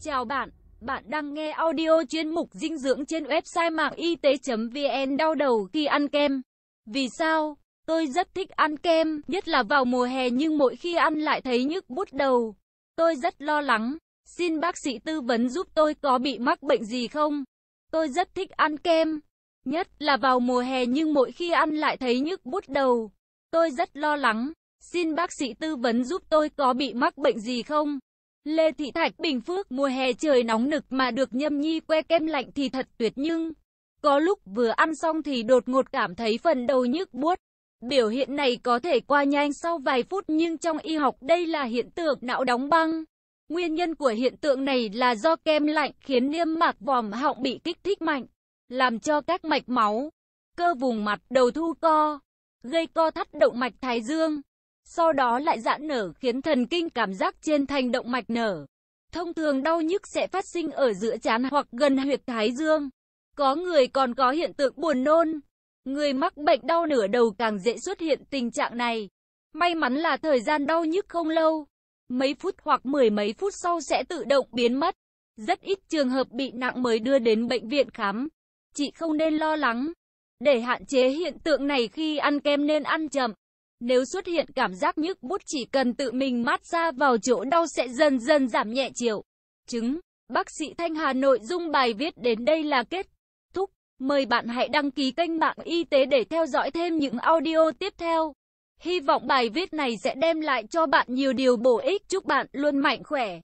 Chào bạn, bạn đang nghe audio chuyên mục dinh dưỡng trên website mạng y tế.vn đau đầu khi ăn kem. Vì sao? Tôi rất thích ăn kem, nhất là vào mùa hè nhưng mỗi khi ăn lại thấy nhức bút đầu. Tôi rất lo lắng, xin bác sĩ tư vấn giúp tôi có bị mắc bệnh gì không? Tôi rất thích ăn kem, nhất là vào mùa hè nhưng mỗi khi ăn lại thấy nhức bút đầu. Tôi rất lo lắng, xin bác sĩ tư vấn giúp tôi có bị mắc bệnh gì không? Lê Thị Thạch Bình Phước mùa hè trời nóng nực mà được nhâm nhi que kem lạnh thì thật tuyệt nhưng có lúc vừa ăn xong thì đột ngột cảm thấy phần đầu nhức buốt. Biểu hiện này có thể qua nhanh sau vài phút nhưng trong y học đây là hiện tượng não đóng băng. Nguyên nhân của hiện tượng này là do kem lạnh khiến niêm mạc vòm họng bị kích thích mạnh, làm cho các mạch máu, cơ vùng mặt đầu thu co, gây co thắt động mạch thái dương sau đó lại giãn nở khiến thần kinh cảm giác trên thành động mạch nở. Thông thường đau nhức sẽ phát sinh ở giữa chán hoặc gần huyệt thái dương. Có người còn có hiện tượng buồn nôn. Người mắc bệnh đau nửa đầu càng dễ xuất hiện tình trạng này. May mắn là thời gian đau nhức không lâu. Mấy phút hoặc mười mấy phút sau sẽ tự động biến mất. Rất ít trường hợp bị nặng mới đưa đến bệnh viện khám. Chị không nên lo lắng. Để hạn chế hiện tượng này khi ăn kem nên ăn chậm. Nếu xuất hiện cảm giác nhức bút chỉ cần tự mình mát xa vào chỗ đau sẽ dần dần giảm nhẹ chiều. Chứng, bác sĩ Thanh Hà nội dung bài viết đến đây là kết thúc. Mời bạn hãy đăng ký kênh mạng y tế để theo dõi thêm những audio tiếp theo. Hy vọng bài viết này sẽ đem lại cho bạn nhiều điều bổ ích. Chúc bạn luôn mạnh khỏe.